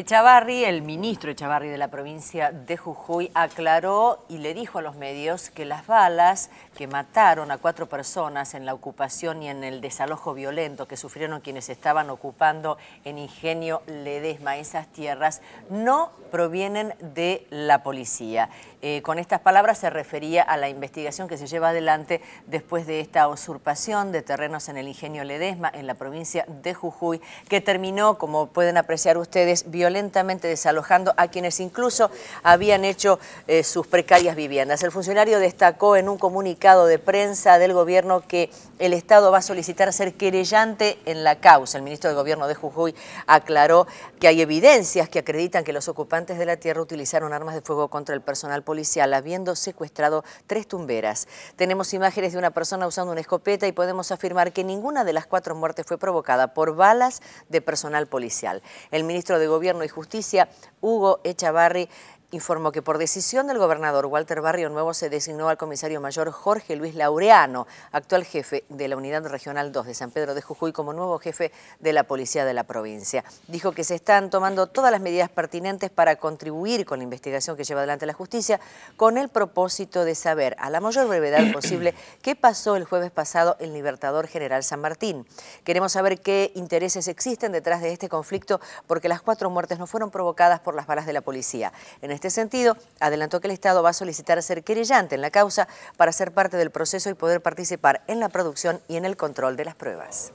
Echavarri, el ministro Echavarri de la provincia de Jujuy, aclaró y le dijo a los medios que las balas que mataron a cuatro personas en la ocupación y en el desalojo violento que sufrieron quienes estaban ocupando en Ingenio Ledesma esas tierras no provienen de la policía. Eh, con estas palabras se refería a la investigación que se lleva adelante después de esta usurpación de terrenos en el Ingenio Ledesma en la provincia de Jujuy, que terminó, como pueden apreciar ustedes, lentamente desalojando a quienes incluso habían hecho eh, sus precarias viviendas. El funcionario destacó en un comunicado de prensa del gobierno que el Estado va a solicitar ser querellante en la causa. El ministro de Gobierno de Jujuy aclaró que hay evidencias que acreditan que los ocupantes de la tierra utilizaron armas de fuego contra el personal policial, habiendo secuestrado tres tumberas. Tenemos imágenes de una persona usando una escopeta y podemos afirmar que ninguna de las cuatro muertes fue provocada por balas de personal policial. El ministro de Gobierno Gobierno y Justicia, Hugo Echavarri, informó que por decisión del gobernador Walter Barrio Nuevo se designó al comisario mayor Jorge Luis Laureano, actual jefe de la Unidad Regional 2 de San Pedro de Jujuy, como nuevo jefe de la Policía de la provincia. Dijo que se están tomando todas las medidas pertinentes para contribuir con la investigación que lleva adelante la justicia, con el propósito de saber a la mayor brevedad posible qué pasó el jueves pasado en Libertador General San Martín. Queremos saber qué intereses existen detrás de este conflicto, porque las cuatro muertes no fueron provocadas por las balas de la policía. En este sentido, adelantó que el Estado va a solicitar ser querellante en la causa para ser parte del proceso y poder participar en la producción y en el control de las pruebas.